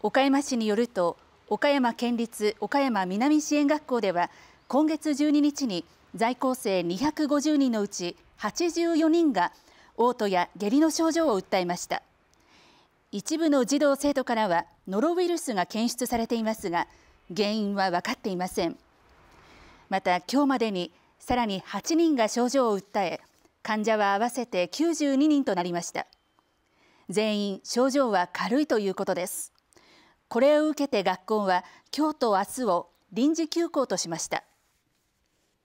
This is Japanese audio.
岡山市によると岡山県立岡山南支援学校では今月12日に在校生250人のうち84人が嘔吐や下痢の症状を訴えました一部の児童生徒からはノロウイルスが検出されていますが原因は分かっていませんまた今日までにさらに8人が症状を訴え患者は合わせて92人となりました全員症状は軽いということですこれを受けて学校は今日と明日を臨時休校としました。